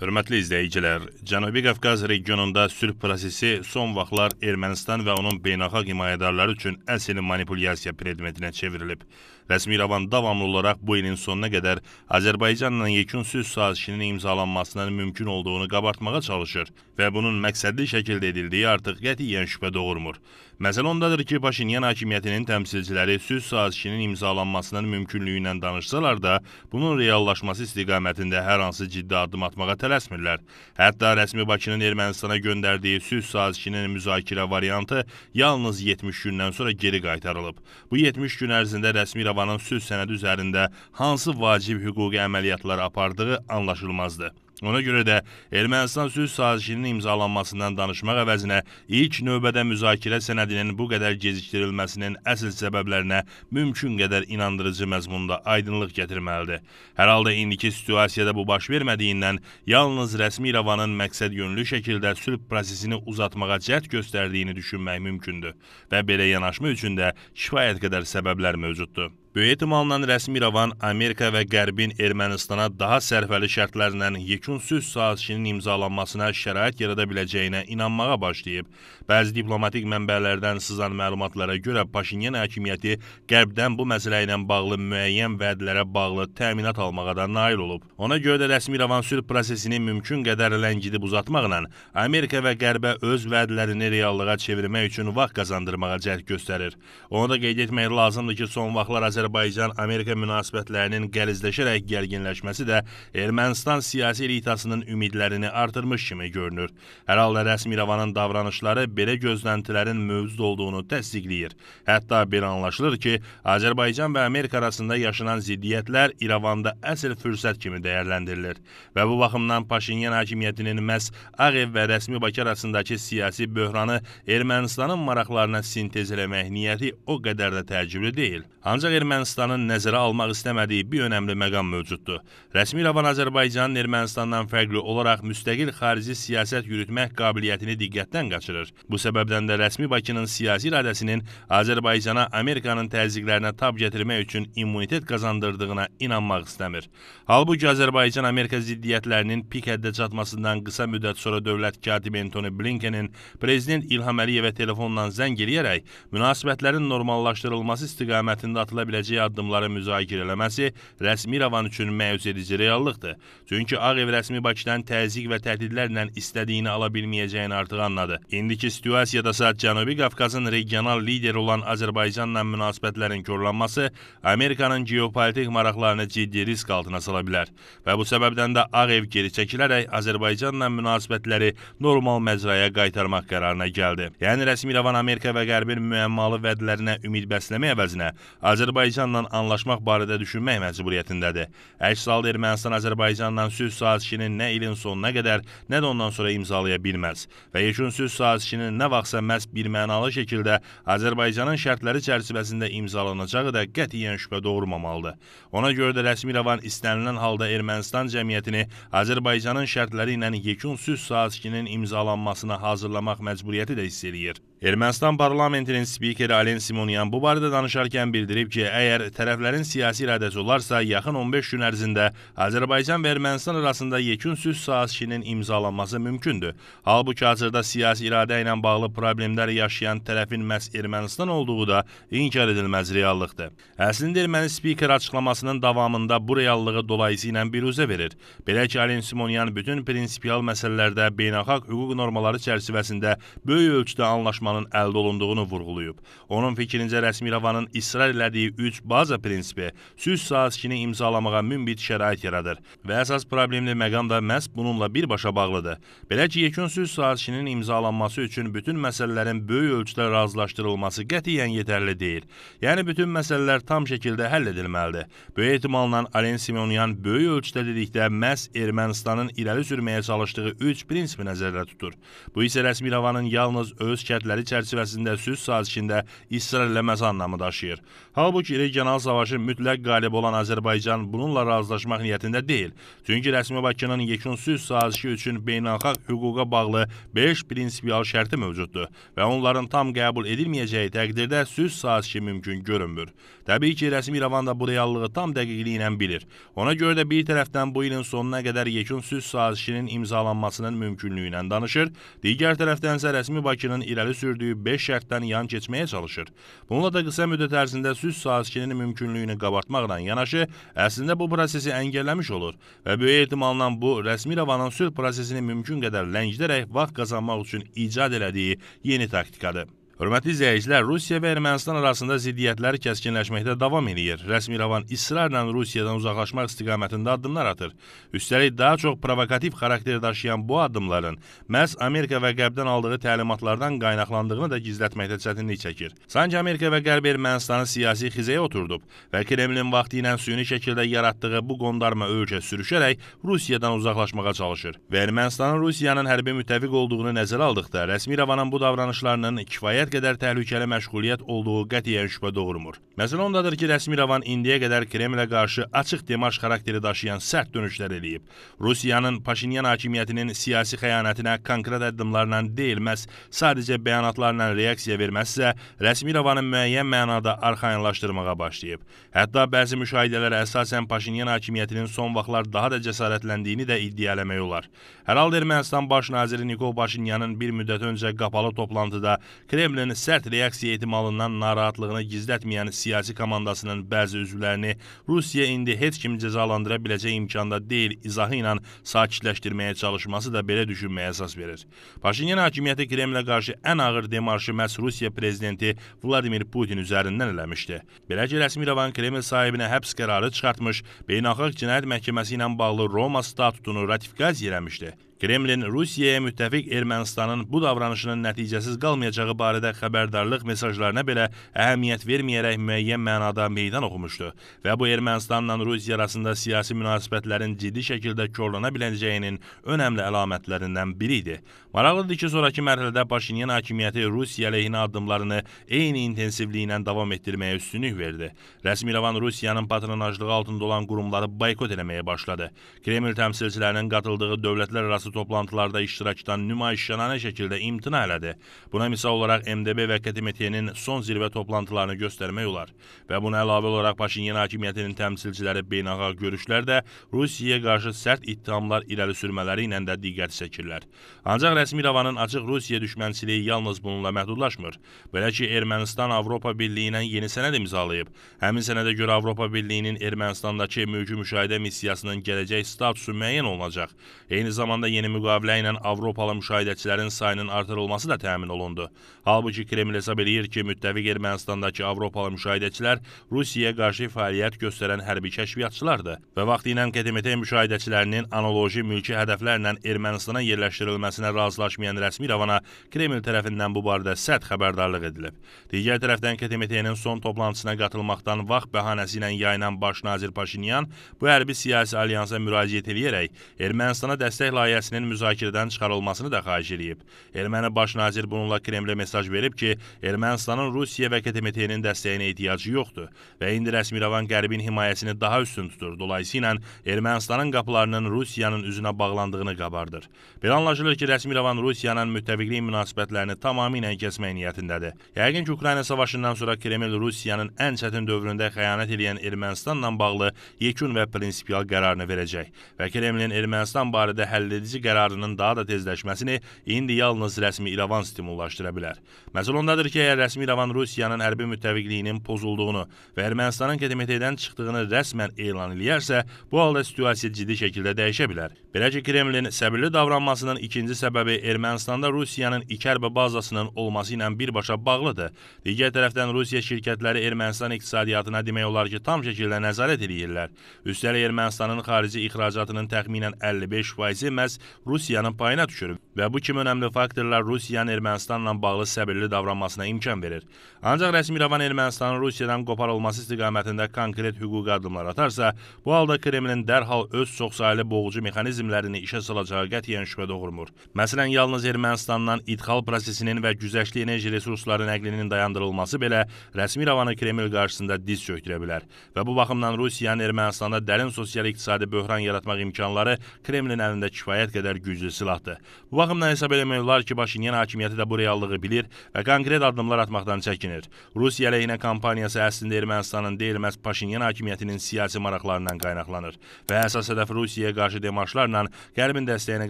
Hörmətli izləyicilər, Cənubi Qafqaz regionunda sülh prosesi son vaxtlar Ermənistan və onun beynəlxalq himayədarları üçün əsl manipulyasiya predmetinə çevrilib. Rəsmirəvan davamlı olaraq bu ilin sonuna qədər Azərbaycanla yekun sülh sazişinin imzalanmasının mümkün olduğunu qabartmağa çalışır və bunun məqsədli şəkildə edildiyi artıq qətiyyən şübhə doğurmur. Məsələ ondadır ki, Paşinyan hakimiyyətinin təmsilçiləri sülh sazişinin imzalanmasının mümkünlüyü ilə danışsalar da, bunun reallaşması istiqamətində hər hansı ciddi addım atmağa tələsmirlər. Hətta rəsmi Bakının Ermənistana göndərdiyi sülh sazişinin müzakirə variantı yalnız 70 gündən sonra geri qaytarılıb. Bu 70 gün ərzində rəsmi Rəvan Moskvanın sülh sənədi üzərində hansı vacib hüquqi əməliyyatları apardığı anlaşılmazdır. Ona görə də Ermənistan sülh sazişinin imzalanmasından danışmaq əvəzinə ilk növbədə müzakirə sənədinin bu qədər gecikdirilməsinin əsl səbəblərinə mümkün qədər inandırıcı məzmunda aydınlıq gətirməlidir. Hər halda indiki situasiyada bu baş vermədiyindən yalnız rəsmi İrəvanın məqsəd yönlü şəkildə sülh prosesini uzatmağa cəhd göstərdiyini düşünmək mümkündür və belə yanaşma üçün də kifayət qədər səbəblər mövcuddur. Böyük ehtimalla rəsmi İrəvan Amerika və Qərbin Ermənistana daha sərfəli şərtlərlə yekun sülh sazişinin imzalanmasına şərait yarada biləcəyinə inanmağa başlayıb. Bəzi diplomatik mənbələrdən sızan məlumatlara görə Paşinyan hakimiyyəti Qərbdən bu məsələ ilə bağlı müəyyən vədlərə bağlı təminat almağa da nail olub. Ona görə də rəsmi İrəvan sülh prosesini mümkün qədər ləngidib uzatmaqla Amerika və Qərbə öz vədlərini reallığa çevirmək üçün vaxt qazandırmağa cəhd göstərir. Onu da qeyd etmək lazımdır ki, son vaxtlar Azərbaycan Azərbaycan-Amerika münasibətlərinin gəlizləşərək gərginləşməsi də Ermənistan siyasi elitasının ümidlərini artırmış kimi görünür. Hər halda rəsmi İrəvanın davranışları belə gözləntilərin mövcud olduğunu təsdiqləyir. Hətta belə anlaşılır ki, Azərbaycan və Amerika arasında yaşanan ziddiyyətlər İrəvanda əsl fürsət kimi dəyərləndirilir və bu baxımdan Paşinyan hakimiyyətinin məhz Ağ ev və rəsmi Bakı arasındakı siyasi böhranı Ermənistanın maraqlarına sintez eləmək niyyəti o qədər də təəccüblü deyil. Ancaq Ermənistan Ermənistanın nəzərə almaq istəmədiyi bir önəmli məqam mövcuddur. Rəsmi İrəvan Azərbaycanın Ermənistandan fərqli olaraq müstəqil xarici siyasət yürütmək qabiliyyətini diqqətdən qaçırır. Bu səbəbdən də rəsmi Bakının siyasi iradəsinin Azərbaycana Amerikanın təzyiqlərinə tab gətirmək üçün immunitet qazandırdığına inanmaq istəmir. Halbuki Azərbaycan-Amerika ziddiyyətlərinin pik həddə çatmasından qısa müddət sonra dövlət katibi Antony Blinkenin prezident İlham Əliyevə telefonla zəng eləyərək münasibətlərin normallaşdırılması istiqamətində atıla biləcək edəcəyi addımları müzakirə eləməsi rəsmi İrəvan üçün məyus edici reallıqdır. Çünki Ağ Ev rəsmi Bakıdan təzyiq və təhdidlərlə istədiyini ala bilməyəcəyini artıq anladı. İndiki situasiyada saat Cənubi Qafqazın regional lideri olan Azərbaycanla münasibətlərin korlanması Amerikanın geopolitik maraqlarını ciddi risk altına sala bilər və bu səbəbdən də Ağ Ev geri çəkilərək Azərbaycanla münasibətləri normal məzraya qaytarmaq qərarına gəldi. Yəni rəsmi İrəvan Amerika və Qərbin müəmmalı vədlərinə ümid bəsləmək əvəzinə Azərbaycan Azərbaycanla anlaşmaq barədə düşünmək məcburiyyətindədir. Əks halda Ermənistan Azərbaycanla sülh sazişini nə ilin sonuna qədər, nə də ondan sonra imzalaya bilməz və yekun sülh sazişinin nə vaxtsa məhz birmənalı şəkildə Azərbaycanın şərtləri çərçivəsində imzalanacağı da qətiyyən şübhə doğurmamalıdır. Ona görə də rəsmi rəvan istənilən halda Ermənistan cəmiyyətini Azərbaycanın şərtləri ilə yekun sülh sazişinin imzalanmasına hazırlamaq məcburiyyəti də hiss eləyir. Ermənistan parlamentinin spikeri Alen Simonyan bu barədə danışarkən bildirib ki, əgər tərəflərin siyasi iradəsi olarsa, yaxın 15 gün ərzində Azərbaycan və Ermənistan arasında yekun sülh sazişinin imzalanması mümkündür. Halbuki hazırda siyasi iradə ilə bağlı problemlər yaşayan tərəfin məhz Ermənistan olduğu da inkar edilməz reallıqdır. Əslində erməni spiker açıqlamasının davamında bu reallığı dolayısıyla biruzə verir. Belə ki, Alen Simonyan bütün prinsipial məsələlərdə beynəlxalq hüquq normaları çərçivəsində böyük ölçüdə anlaşmalı formanın əldə olunduğunu vurğulayıb. Onun fikrincə rəsmi İrəvanın israr elədiyi 3 baza prinsipi sülh sazişini imzalamağa münbit şərait yaradır və əsas problemli məqam da məhz bununla birbaşa bağlıdır. Belə ki, yekun sülh sazişinin imzalanması üçün bütün məsələlərin böyük ölçüdə razılaşdırılması qətiyyən yetərli deyil. Yəni bütün məsələlər tam şəkildə həll edilməlidir. Böyük ehtimalla Alen Simonyan böyük ölçüdə dedikdə məhz Ermənistanın irəli sürməyə çalışdığı 3 prinsipi nəzərdə tutur. Bu isə rəsmi İrəvanın yalnız öz kəndləri müqavilələri çərçivəsində sülh sazişində israrləməsi anlamı daşıyır. Halbuki regional savaşın mütləq qalib olan Azərbaycan bununla razılaşmaq niyyətində deyil. Çünki rəsmi Bakının yekun sülh sazişi üçün beynəlxalq hüquqa bağlı 5 prinsipial şərti mövcuddur və onların tam qəbul edilməyəcəyi təqdirdə sülh sazişi mümkün görünmür. Təbii ki, rəsmi İrəvan da bu reallığı tam dəqiqliyi ilə bilir. Ona görə də bir tərəfdən bu ilin sonuna qədər yekun sülh sazişinin imzalanmasının mümkünlüyü ilə danışır, digər tərəfdən isə rəsmi Bakının irəli sürdüyü götürdüyü 5 şərtdən yan keçməyə çalışır. Bununla da qısa müddət ərzində sülh sazişinin mümkünlüyünü qabartmaqla yanaşı, əslində bu prosesi əngəlləmiş olur və böyük ehtimalla bu rəsmi Yerevanın sülh prosesini mümkün qədər ləngidərək vaxt qazanmaq üçün icad elədiyi yeni taktikadır. Hörmətli izləyicilər, Rusiya və Ermənistan arasında ziddiyyətlər kəskinləşməkdə davam eləyir. Rəsmi İrəvan israrla Rusiyadan uzaqlaşmaq istiqamətində addımlar atır. Üstəlik, daha çox provokativ xarakter daşıyan bu addımların məhz Amerika və Qərbdən aldığı təlimatlardan qaynaqlandığını da gizlətməkdə çətinlik çəkir. Sanki Amerika və Qərb Ermənistanı siyasi xizəyə oturdub və Kremlin vaxtı ilə süni şəkildə yaratdığı bu qondarma ölkə sürüşərək Rusiyadan uzaqlaşmağa çalışır. Və Ermənistanın Rusiyanın hərbi müttəfiq olduğunu nəzərə aldıqda, rəsmi İrəvanın bu davranışlarının kifayət kifayət qədər təhlükəli məşğuliyyət olduğu qətiyyən şübhə doğurmur. Məsələ ondadır ki, rəsmi İrəvan indiyə qədər Kremlə qarşı açıq demarş xarakteri daşıyan sərt dönüşlər eləyib. Rusiyanın Paşinyan hakimiyyətinin siyasi xəyanətinə konkret addımlarla deyil, məhz sadəcə bəyanatlarla reaksiya verməzsə, rəsmi İrəvanı müəyyən mənada arxayınlaşdırmağa başlayıb. Hətta bəzi müşahidələrə əsasən Paşinyan hakimiyyətinin son vaxtlar daha da cəsarətləndiyini də iddia eləmək olar. Hər halda Ermənistan baş naziri Nikol Paşinyanın bir müddət öncə qapalı toplantıda Kreml Kremlin sərt reaksiya ehtimalından narahatlığını gizlətməyən siyasi komandasının bəzi üzvlərini Rusiya indi heç kim cəzalandıra biləcək imkanda deyil izahı ilə sakitləşdirməyə çalışması da belə düşünməyə əsas verir. Paşinyan hakimiyyəti Kremlə qarşı ən ağır demarşı məhz Rusiya prezidenti Vladimir Putin üzərindən eləmişdi. Belə ki, rəsmi İrəvan Kreml sahibinə həbs qərarı çıxartmış, Beynəlxalq Cinayət Məhkəməsi ilə bağlı Roma statutunu ratifikasiya eləmişdi. Kremlin Rusiyaya müttəfiq Ermənistanın bu davranışının nəticəsiz qalmayacağı barədə xəbərdarlıq mesajlarına belə əhəmiyyət verməyərək müəyyən mənada meydan oxumuşdu və bu Ermənistanla Rusiya arasında siyasi münasibətlərin ciddi şəkildə korlana biləcəyinin önəmli əlamətlərindən biri idi. Maraqlıdır ki, sonrakı mərhələdə Paşinyan hakimiyyəti Rusiya əleyhinə addımlarını eyni intensivliyi ilə davam etdirməyə üstünlük verdi. Rəsmi İrəvan Rusiyanın patronajlığı altında olan qurumları boykot etməyə başladı. Kreml təmsilçilərinin qatıldığı dövlətlər arası Partiyası toplantılarda iştirakdan nümayişşənanə şəkildə imtina elədi. Buna misal olaraq MDB və Qətimetiyenin son zirvə toplantılarını göstərmək olar və buna əlavə olaraq Paşinyan hakimiyyətinin təmsilçiləri beynəlxalq görüşlərdə Rusiyaya qarşı sərt ittihamlar irəli sürmələri ilə də diqqət çəkirlər. Ancaq rəsmi İrəvanın açıq Rusiya düşmənçiliyi yalnız bununla məhdudlaşmır. Belə ki, Ermənistan Avropa Birliyi ilə yeni sənəd imzalayıb. Həmin sənədə görə Avropa Birliyinin Ermənistandakı mülki müşahidə missiyasının gələcək statusu müəyyən olunacaq. Eyni zamanda yeni yeni müqavilə ilə Avropalı müşahidəçilərin sayının artırılması da təmin olundu. Halbuki Kreml hesab eləyir ki, müttəfiq Ermənistandakı Avropalı müşahidəçilər Rusiyaya qarşı fəaliyyət göstərən hərbi kəşfiyyatçılardır və vaxtı ilə KDMT müşahidəçilərinin analoji mülki hədəflərlə Ermənistana yerləşdirilməsinə razılaşmayan rəsmi İrəvana Kreml tərəfindən bu barədə sərt xəbərdarlıq edilib. Digər tərəfdən KDMT-nin son toplantısına qatılmaqdan vaxt bəhanəsi ilə yayılan baş nazir Paşinyan bu hərbi siyasi alyansa müraciət eləyərək Ermənistana dəstək layihəsini məsələsinin müzakirədən çıxarılmasını da xahiş edib. Erməni baş nazir bununla Kremlə mesaj verib ki, Ermənistanın Rusiya və KTMT-nin dəstəyinə ehtiyacı yoxdur və indi Rəsmiravan Qərbin himayəsini daha üstün tutur. Dolayısıyla Ermənistanın qapılarının Rusiyanın üzünə bağlandığını qabardır. Belə anlaşılır ki, Rəsmiravan Rusiyanın müttəfiqlik münasibətlərini tamamilə kəsmək niyyətindədir. Yəqin ki, Ukrayna savaşından sonra Kreml Rusiyanın ən çətin dövründə xəyanət edən Ermənistanla bağlı yekun və prinsipial qərarını verəcək və Kremlin Ermənistan barədə həlledici siyasi qərarının daha da tezləşməsini indi yalnız rəsmi İrəvan stimullaşdıra bilər. Məsəl ondadır ki, əgər rəsmi İrəvan Rusiyanın hərbi müttəfiqliyinin pozulduğunu və Ermənistanın KTMT-dən çıxdığını rəsmən elan eləyərsə, bu halda situasiya ciddi şəkildə dəyişə bilər. Belə ki, Kremlin səbirli davranmasının ikinci səbəbi Ermənistanda Rusiyanın iki hərbi bazasının olması ilə birbaşa bağlıdır. Digər tərəfdən Rusiya şirkətləri Ermənistan iqtisadiyyatına demək olar ki, tam şəkildə nəzarət edirlər. Üstəlik Ermənistanın xarici ixracatının təxminən 55 faizi məhz Rusya'nın payına düşüyor. Və bu kimi önəmli faktorlar Rusiyanın Ermənistanla bağlı səbirli davranmasına imkan verir. Ancaq rəsmi İrəvan Ermənistanın Rusiyadan qoparılması istiqamətində konkret hüquqi addımlar atarsa, bu halda Kremlin dərhal öz çoxsaylı boğucu mexanizmlərini işə salacağı qətiyyən şübhə doğurmur. Məsələn, yalnız Ermənistandan idxal prosesinin və güzəştli enerji resursları nəqlinin dayandırılması belə rəsmi İrəvanı Kreml qarşısında diz çöktürə bilər və bu baxımdan Rusiyanın Ermənistanda dərin sosial iqtisadi böhran yaratmaq imkanları Kremlin əlində kifayət qədər güclü silahdır. Bu Bu baxımdan hesab eləmək olar ki, Paşinyan hakimiyyəti də bu reallığı bilir və konkret addımlar atmaqdan çəkinir. Rusiya əleyhinə kampaniyası əslində Ermənistanın deyil, məhz Paşinyan hakimiyyətinin siyasi maraqlarından qaynaqlanır və əsas hədəf Rusiyaya qarşı demarşlarla Qərbin dəstəyini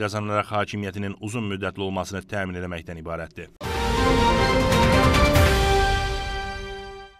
qazanaraq hakimiyyətinin uzun müddətli olmasını təmin etməkdən ibarətdir.